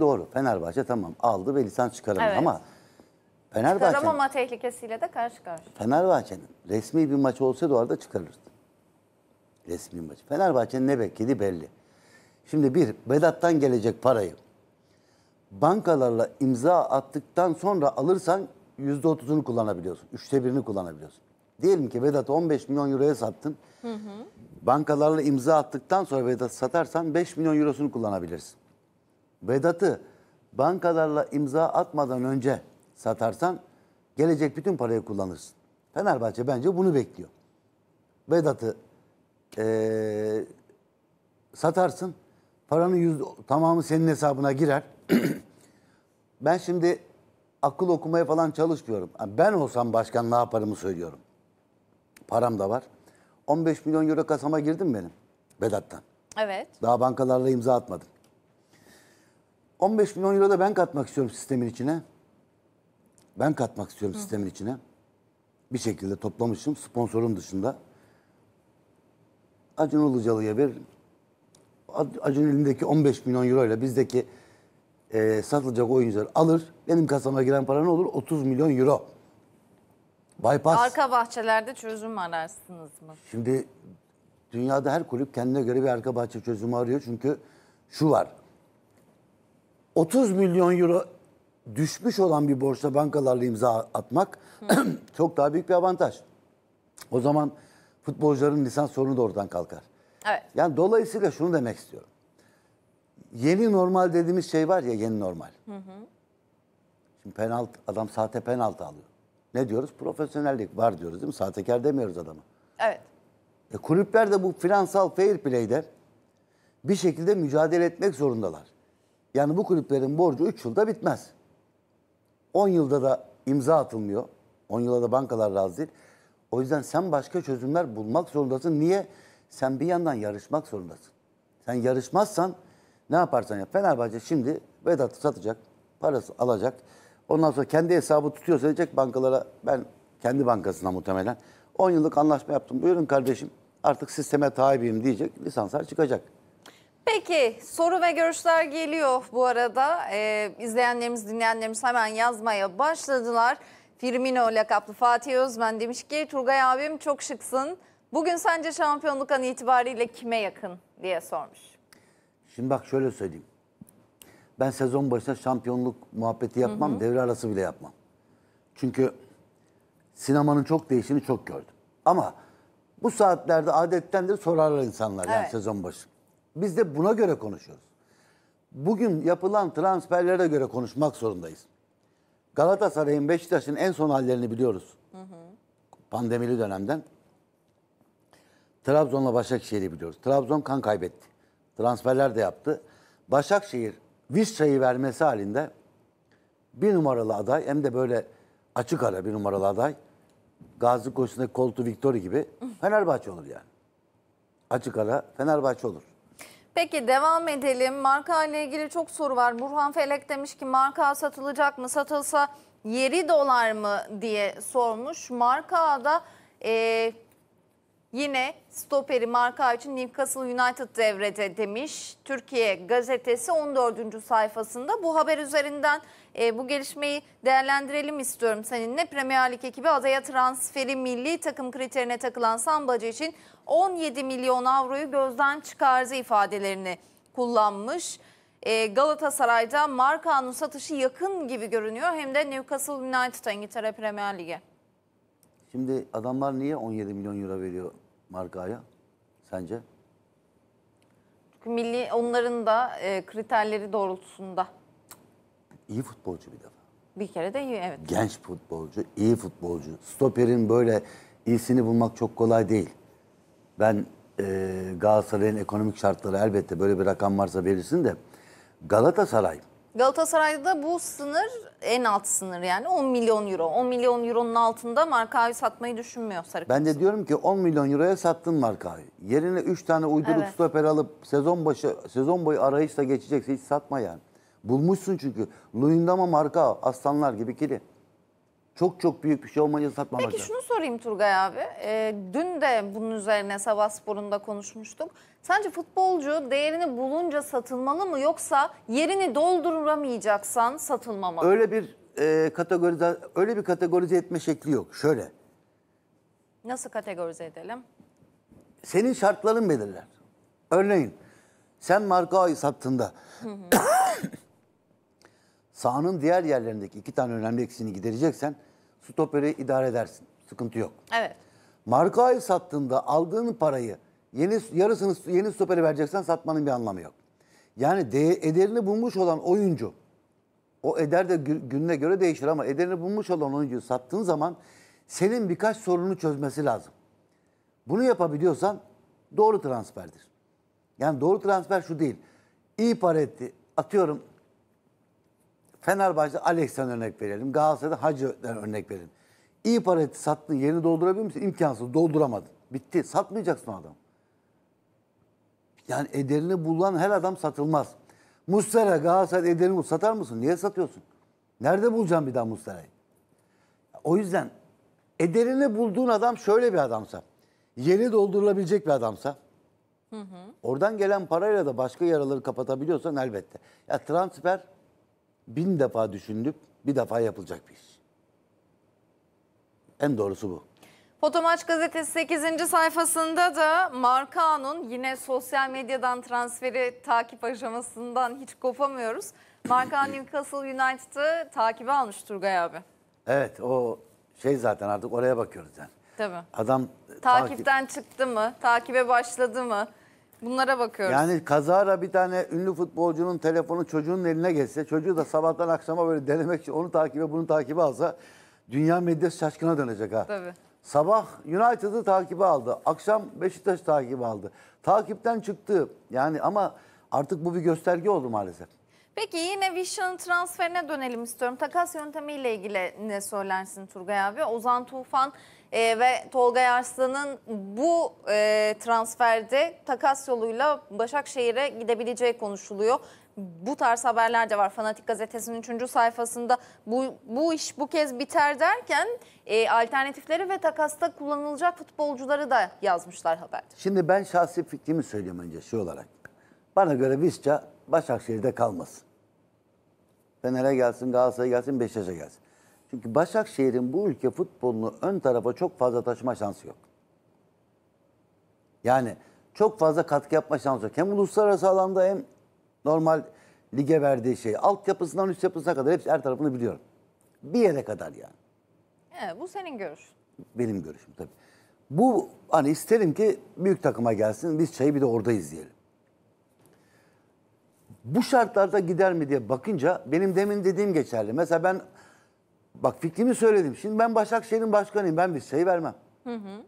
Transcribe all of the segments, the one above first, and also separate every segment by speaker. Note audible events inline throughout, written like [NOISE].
Speaker 1: Doğru. Fenerbahçe tamam aldı ve lisans çıkaramadı Evet. ama Fenerbahçe Karamama
Speaker 2: tehlikesiyle de karşı karşıya.
Speaker 1: Fenerbahçe'nin resmi bir maç olsaydı o arada çıkarırdı. Resmi maç. Fenerbahçe'nin ne beklediği belli. Şimdi bir, Vedat'tan gelecek parayı bankalarla imza attıktan sonra alırsan %30'unu kullanabiliyorsun. Üçte birini kullanabiliyorsun. Diyelim ki Vedat'ı 15 milyon euroya sattın. Bankalarla imza attıktan sonra Vedat'ı satarsan 5 milyon eurosunu kullanabilirsin. Vedat'ı bankalarla imza atmadan önce satarsan gelecek bütün parayı kullanırsın. Fenerbahçe bence bunu bekliyor. Vedat'ı ee, satarsın. Paranın yüz tamamı senin hesabına girer. [CLEARS THROAT] ben şimdi akıl okumaya falan çalışmıyorum. Ben olsam başkan ne yaparımı söylüyorum. Param da var. 15 milyon euro kasama girdim benim Vedat'tan. Evet. Daha bankalarla imza atmadım. 15 milyon euro da ben katmak istiyorum sistemin içine. Ben katmak istiyorum Hı. sistemin içine. Bir şekilde toplamışım sponsorum dışında. Acun Ilıcalı'ya bir Acun elindeki 15 milyon euro ile bizdeki e, satılacak oyuncular alır. Benim kasama giren para ne olur? 30 milyon euro. Bypass.
Speaker 2: Arka bahçelerde çözüm ararsınız mı?
Speaker 1: Şimdi dünyada her kulüp kendine göre bir arka bahçe çözümü arıyor. Çünkü şu var. 30 milyon euro düşmüş olan bir borçla bankalarla imza atmak [CLEARS THROAT] çok daha büyük bir avantaj. O zaman futbolcuların lisans sorunu da oradan kalkar. Evet. Yani dolayısıyla şunu demek istiyorum. Yeni normal dediğimiz şey var ya yeni normal. Hı hı. Şimdi penaltı adam sahte penaltı alıyor. Ne diyoruz? Profesyonellik var diyoruz değil mi? Sahtekar demiyoruz adama. Evet. E kulüpler de bu finansal fair play'de bir şekilde mücadele etmek zorundalar. Yani bu kulüplerin borcu 3 yılda bitmez. 10 yılda da imza atılmıyor. 10 yılda da bankalar razı değil. O yüzden sen başka çözümler bulmak zorundasın. Niye? Sen bir yandan yarışmak zorundasın. Sen yarışmazsan ne yaparsan yap. Fenerbahçe şimdi Vedat'ı satacak, parası alacak. Ondan sonra kendi hesabı tutuyorsa diyecek bankalara ben kendi bankasına muhtemelen 10 yıllık anlaşma yaptım. Buyurun kardeşim artık sisteme tabiyim diyecek. Lisanslar çıkacak.
Speaker 2: Peki soru ve görüşler geliyor bu arada. Ee, izleyenlerimiz, dinleyenlerimiz hemen yazmaya başladılar. Firmino lakaplı Fatih Özmen demiş ki Turgay abim çok şıksın. Bugün sence şampiyonluk anı itibariyle kime yakın diye sormuş.
Speaker 1: Şimdi bak şöyle söyleyeyim. Ben sezon başında şampiyonluk muhabbeti yapmam, hı hı. devre arası bile yapmam. Çünkü sinemanın çok değişini çok gördüm. Ama bu saatlerde adetten de sorarlar insanlar evet. yani sezon başı. Biz de buna göre konuşuyoruz. Bugün yapılan transferlere göre konuşmak zorundayız. Galatasaray'ın Beşiktaş'ın en son hallerini biliyoruz. Hı hı. Pandemili dönemden. Trabzon'la Başakşehir'i biliyoruz. Trabzon kan kaybetti. Transferler de yaptı. Başakşehir Vişça'yı vermesi halinde bir numaralı aday hem de böyle açık ara bir numaralı aday. Gazi Koşu'ndaki koltuğu Victory gibi Fenerbahçe olur yani. Açık ara Fenerbahçe olur.
Speaker 2: Peki devam edelim. Marka ile ilgili çok soru var. Burhan Felek demiş ki marka satılacak mı? Satılsa yeri dolar mı diye sormuş. Marka da e, Yine stoperi marka için Newcastle United devrede demiş. Türkiye gazetesi 14. sayfasında bu haber üzerinden e, bu gelişmeyi değerlendirelim istiyorum seninle. Premier Lig ekibi adaya transferi milli takım kriterine takılan Sambacı için 17 milyon avroyu gözden çıkardı ifadelerini kullanmış. E, Galatasaray'da Markan'ın satışı yakın gibi görünüyor hem de Newcastle United İngiltere Premier Lig'e.
Speaker 1: Şimdi adamlar niye 17 milyon euro veriyor markaya sence?
Speaker 2: Çünkü milli onların da e, kriterleri doğrultusunda.
Speaker 1: İyi futbolcu bir defa.
Speaker 2: Bir kere de iyi evet. Genç
Speaker 1: futbolcu, iyi futbolcu. Stoperin böyle iyisini bulmak çok kolay değil. Ben e, Galatasaray'ın ekonomik şartları elbette böyle bir rakam varsa verirsin de Galatasaray
Speaker 2: Galatasaray'da bu sınır en alt sınır yani 10 milyon euro. 10 milyon euronun altında Markao'yu satmayı düşünmüyor Sarı
Speaker 1: Ben de diyorum ki 10 milyon euroya sattın Markao'yu. Yerine 3 tane uyduruk evet. stoper alıp sezon başı sezon boyu arayışla geçecekse hiç satma yani. Bulmuşsun çünkü. Luyendama Markao aslanlar gibi kili çok çok büyük bir şey olmayınca satmamak Peki şunu
Speaker 2: sorayım Turgay abi. E, dün de bunun üzerine Sabah Sporu'nda konuşmuştuk. Sence futbolcu değerini bulunca satılmalı mı yoksa yerini dolduramayacaksan satılmamalı mı? Öyle
Speaker 1: bir e, kategorize öyle bir kategorize etme şekli yok. Şöyle.
Speaker 2: Nasıl kategorize edelim?
Speaker 1: Senin şartların belirler. Örneğin sen Marcao'yu sattığında [COUGHS] sahanın diğer yerlerindeki iki tane önemli eksini gidereceksen stoperi idare edersin. Sıkıntı yok. Evet. Marka Markao'yu sattığında aldığın parayı yeni yarısını yeni stopere vereceksen satmanın bir anlamı yok. Yani de, ederini bulmuş olan oyuncu o eder de gününe göre değişir ama ederini bulmuş olan oyuncuyu sattığın zaman senin birkaç sorunu çözmesi lazım. Bunu yapabiliyorsan doğru transferdir. Yani doğru transfer şu değil. İyi para etti. Atıyorum Fenerbahçe Alex'ten örnek verelim. Galatasaray'da Hacı'den örnek verelim. İyi para sattın yerini doldurabilir misin? İmkansız dolduramadın. Bitti. Satmayacaksın adam. Yani ederini bulan her adam satılmaz. Mustera Galatasaray ederini bul. Satar mısın? Niye satıyorsun? Nerede bulacağım bir daha Mustera'yı? O yüzden ederini bulduğun adam şöyle bir adamsa, yeri doldurulabilecek bir adamsa, hı hı. oradan gelen parayla da başka yaraları kapatabiliyorsan elbette. Ya transfer bin defa düşünülüp bir defa yapılacak bir iş. En doğrusu bu.
Speaker 2: Fotomaç gazetesi 8. sayfasında da Markaan'ın yine sosyal medyadan transferi takip aşamasından hiç kopamıyoruz. Markaan Newcastle United'ı takibe almış Turgay abi.
Speaker 1: Evet o şey zaten artık oraya bakıyoruz yani. Tabii. Adam e, takipten
Speaker 2: takip... çıktı mı? Takibe başladı mı? Bunlara bakıyoruz. Yani
Speaker 1: kazara bir tane ünlü futbolcunun telefonu çocuğun eline geçse, çocuğu da sabahtan akşama böyle denemek için onu takibe bunu takibe alsa dünya medyası şaşkına dönecek ha. Tabii. Sabah United'ı takibe aldı. Akşam Beşiktaş takibi aldı. Takipten çıktı. Yani ama artık bu bir gösterge oldu maalesef.
Speaker 2: Peki yine Vision transferine dönelim istiyorum. Takas yöntemiyle ilgili ne söylersin Turgay abi? Ozan Tufan e, ve Tolga Yarslan'ın bu e, transferde takas yoluyla Başakşehir'e gidebileceği konuşuluyor. Bu tarz haberler de var. Fanatik Gazetesi'nin 3. sayfasında bu, bu iş bu kez biter derken e, alternatifleri ve takasta kullanılacak futbolcuları da yazmışlar haberde.
Speaker 1: Şimdi ben şahsi fikrimi söyleyeyim önce şey olarak. Bana göre Visca Başakşehir'de kalmasın. Fener'e gelsin, Galatasaray'a gelsin, Beşiktaş'a gelsin. Çünkü Başakşehir'in bu ülke futbolunu ön tarafa çok fazla taşıma şansı yok. Yani çok fazla katkı yapma şansı yok. Hem uluslararası alanda hem normal lige verdiği şey. Altyapısından üst yapısına kadar hepsi her tarafını biliyorum. Bir yere kadar yani. Evet, bu senin görüşün. Benim görüşüm tabii. Bu hani isterim ki büyük takıma gelsin. Biz çayı bir de orada izleyelim. Bu şartlarda gider mi diye bakınca benim demin dediğim geçerli. Mesela ben Bak fikrimi söyledim. Şimdi ben Başakşehir'in başkanıyım. Ben bir şey vermem. Hı hı.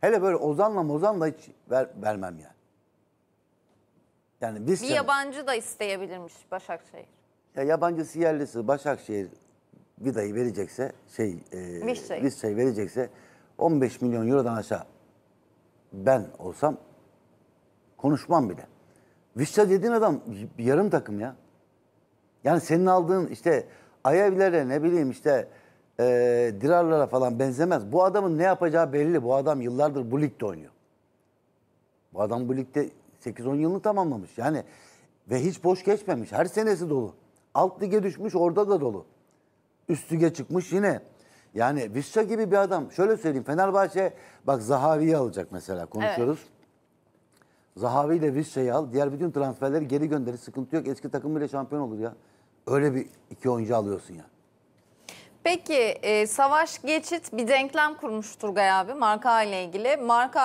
Speaker 1: Hele böyle Ozan'la Mozan'la hiç ver, vermem yani. Yani biz bir
Speaker 2: yabancı da isteyebilirmiş Başakşehir.
Speaker 1: Ya yabancısı yerlisi Başakşehir bir dayı verecekse şey e, bir şey. şey verecekse 15 milyon eurodan aşağı ben olsam konuşmam bile. Vişça dediğin adam yarım takım ya. Yani senin aldığın işte Ayevlere ne bileyim işte e, dirarlara falan benzemez. Bu adamın ne yapacağı belli. Bu adam yıllardır bu ligde oynuyor. Bu adam bu ligde 8-10 yılını tamamlamış. Yani ve hiç boş geçmemiş. Her senesi dolu. Alt lige düşmüş orada da dolu. Üst lige çıkmış yine. Yani Vişça gibi bir adam. Şöyle söyleyeyim Fenerbahçe bak Zahavi'yi alacak mesela konuşuyoruz. Evet. Zahavi ile Vişça'yı al. Diğer bütün transferleri geri gönderir. Sıkıntı yok. Eski takım bile şampiyon olur ya. Öyle bir iki oyuncu alıyorsun yani.
Speaker 2: Peki e, Savaş Geçit bir denklem kurmuş Turgay abi marka ile ilgili. Marka